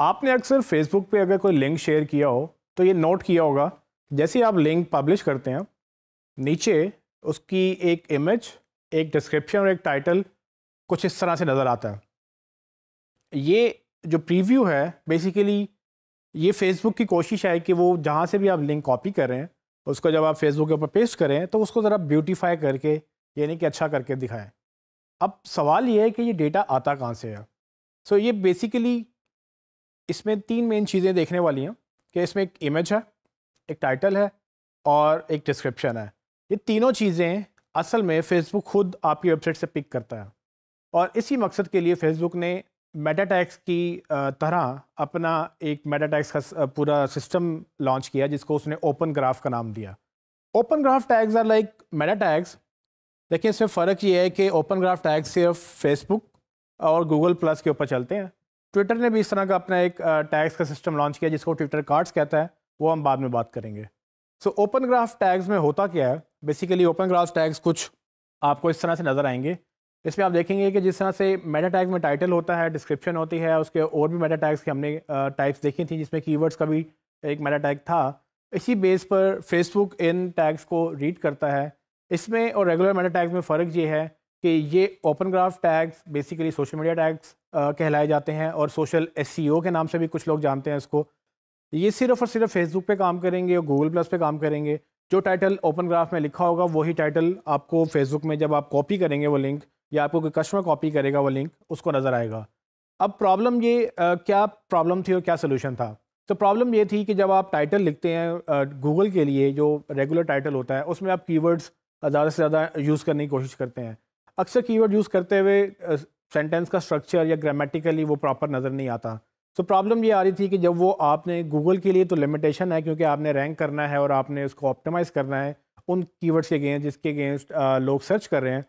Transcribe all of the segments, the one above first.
आपने अक्सर फेसबुक पे अगर कोई लिंक शेयर किया हो तो ये नोट किया होगा जैसे आप लिंक पब्लिश करते हैं नीचे उसकी एक इमेज एक डिस्क्रिप्शन और एक टाइटल कुछ इस तरह से नज़र आता है ये जो प्रीव्यू है बेसिकली ये फेसबुक की कोशिश है कि वो जहाँ से भी आप लिंक कॉपी करें उसको जब आप फेसबुक के ऊपर पेस्ट करें तो उसको ज़रा ब्यूटीफाई करके यानी कि अच्छा करके दिखाएं अब सवाल ये है कि ये डेटा आता कहाँ से है सो so ये बेसिकली इसमें तीन मेन चीज़ें देखने वाली हैं कि इसमें एक इमेज है एक टाइटल है और एक डिस्क्रिप्शन है ये तीनों चीज़ें असल में फ़ेसबुक खुद आपकी वेबसाइट से पिक करता है और इसी मकसद के लिए फ़ेसबुक ने मेटा टैक्स की तरह अपना एक मेटा टैक्स का पूरा सिस्टम लॉन्च किया जिसको उसने ओपन ग्राफ का नाम दिया open graph tags are like meta tags देखिए इसमें फ़र्क ये है कि ओपन ग्राफ टैग सिर्फ फेसबुक और गूगल प्लस के ऊपर चलते हैं ट्विटर ने भी इस तरह का अपना एक टैग्स का सिस्टम लॉन्च किया जिसको ट्विटर कार्ड्स कहता है वो हम बाद में बात करेंगे सो ओपन ग्राफ टैग्स में होता क्या है बेसिकली ओपन ग्राफ टैग्स कुछ आपको इस तरह से नज़र आएंगे इसमें आप देखेंगे कि जिस तरह से मेटा टैग्स में टाइटल होता है डिस्क्रिप्शन होती है उसके और भी मेटा टैग्स की हमने टाइप्स देखी थी जिसमें कीवर्ड्स का भी एक मेटा टैग था इसी बेस पर फेसबुक इन टैग्स को रीड करता है इसमें और रेगुलर मेटा टैग्स में फ़र्क ये है कि ये open graph tags basically social media tags कहलाए जाते हैं और सोशल एस e के नाम से भी कुछ लोग जानते हैं इसको ये सिर्फ और सिर्फ फेसबुक पे काम करेंगे और गूगल प्लस पे काम करेंगे जो टाइटल ओपन ग्राफ में लिखा होगा वही टाइटल आपको फेसबुक में जब आप कॉपी करेंगे वो लिंक या आपको कोई कस्टमर कॉपी करेगा वो लिंक उसको नज़र आएगा अब प्रॉब्लम ये आ, क्या प्रॉब्लम थी और क्या सोल्यूशन था तो प्रॉब्लम ये थी कि जब आप टाइटल लिखते हैं गूगल के लिए जो रेगुलर टाइटल होता है उसमें आप कीवर्ड्स ज़्यादा से ज़्यादा यूज़ करने की कोशिश करते हैं अक्सर कीवर्ड यूज़ करते हुए सेंटेंस का स्ट्रक्चर या ग्रामेटिकली वो प्रॉपर नज़र नहीं आता तो प्रॉब्लम ये आ रही थी कि जब वो आपने गूगल के लिए तो लिमिटेशन है क्योंकि आपने रैंक करना है और आपने उसको ऑप्टिमाइज़ करना है उन कीवर्ड्स के अगेंस्ट जिसके अगेंस्ट लोग सर्च कर रहे हैं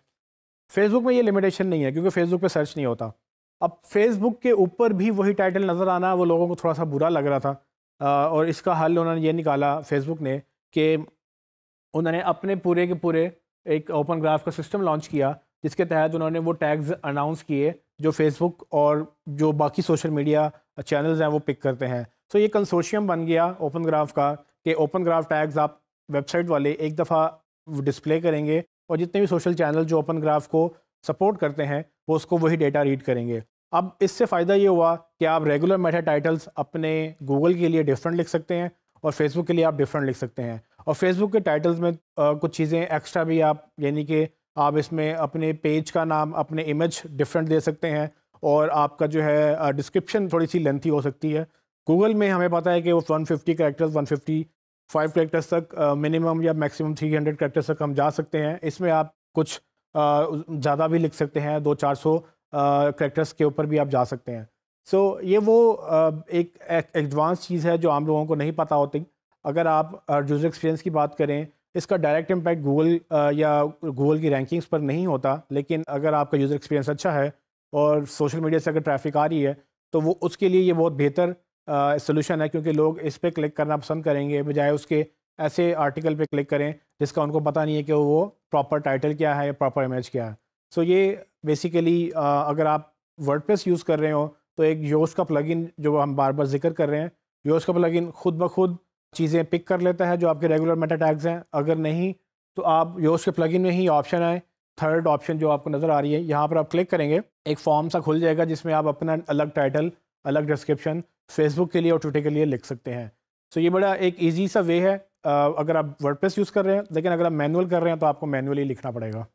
फेसबुक में ये लिमिटेशन नहीं है क्योंकि फेसबुक पे सर्च नहीं होता अब फेसबुक के ऊपर भी वही टाइटल नज़र आना वो लोगों को थोड़ा सा बुरा लग रहा था आ, और इसका हल उन्होंने ये निकाला फेसबुक ने कि उन्होंने अपने पूरे के पूरे एक ओपन ग्राफ का सिस्टम लॉन्च किया जिसके तहत उन्होंने वो टैग्स अनाउंस किए जो फेसबुक और जो बाकी सोशल मीडिया चैनल्स हैं वो पिक करते हैं सो so ये कंसोशियम बन गया ओपन ग्राफ का कि ओपन ग्राफ टैग्स आप वेबसाइट वाले एक दफ़ा डिस्प्ले करेंगे और जितने भी सोशल चैनल जो ओपन ग्राफ को सपोर्ट करते हैं वो उसको वही डेटा रीड करेंगे अब इससे फ़ायदा ये हुआ कि आप रेगुलर मेटा टाइटल्स अपने गूगल के लिए डिफरेंट लिख सकते हैं और फेसबुक के लिए आप डिफरेंट लिख सकते हैं और फेसबुक के टाइटल्स में आ, कुछ चीज़ें एक्स्ट्रा भी आप यानी कि आप इसमें अपने पेज का नाम अपने इमेज डिफरेंट दे सकते हैं और आपका जो है डिस्क्रिप्शन थोड़ी सी लेंथी हो सकती है गूगल में हमें पता है कि वो one fifty characters one fifty five characters तक मिनिमम या मैक्सिमम थ्री हंड्रेड करेक्टर्स तक हम जा सकते हैं इसमें आप कुछ ज़्यादा भी लिख सकते हैं दो चार सौ करेक्टर्स के ऊपर भी आप जा सकते हैं सो so, ये वो एक एडवांस चीज़ है जो आम लोगों को नहीं पता होती अगर आप यूज़र एक्सपीरियंस की बात करें इसका डायरेक्ट इम्पैक्ट गूगल या गूगल की रैंकिंग्स पर नहीं होता लेकिन अगर आपका यूज़र एक्सपीरियंस अच्छा है और सोशल मीडिया से अगर ट्रैफिक आ रही है तो वो उसके लिए ये बहुत बेहतर सोल्यूशन है क्योंकि लोग इस पर क्लिक करना पसंद करेंगे बजाय उसके ऐसे आर्टिकल पर क्लिक करें जिसका उनको पता नहीं है कि वो प्रॉपर टाइटल क्या है या प्रॉपर इमेज क्या है सो ये बेसिकली अगर आप वर्ड यूज़ कर रहे हो तो एक योश का प्लगइन जो हम बार बार जिक्र कर रहे हैं योश का प्लगइन खुद ब खुद चीज़ें पिक कर लेता है जो आपके रेगुलर मेटा टैग्स हैं अगर नहीं तो आप योज के प्लगइन में ही ऑप्शन आए थर्ड ऑप्शन जो आपको नज़र आ रही है यहाँ पर आप क्लिक करेंगे एक फॉर्म सा खुल जाएगा जिसमें आप अपना अलग टाइटल अलग डिस्क्रिप्शन फेसबुक के लिए और ट्विटर के लिए लिख सकते हैं सो so ये बड़ा एक ईजी सा वे है अगर आप वर्डप्रेस यूज़ कर रहे हैं लेकिन अगर आप मैनुअल कर रहे हैं तो आपको मैनुअली लिखना पड़ेगा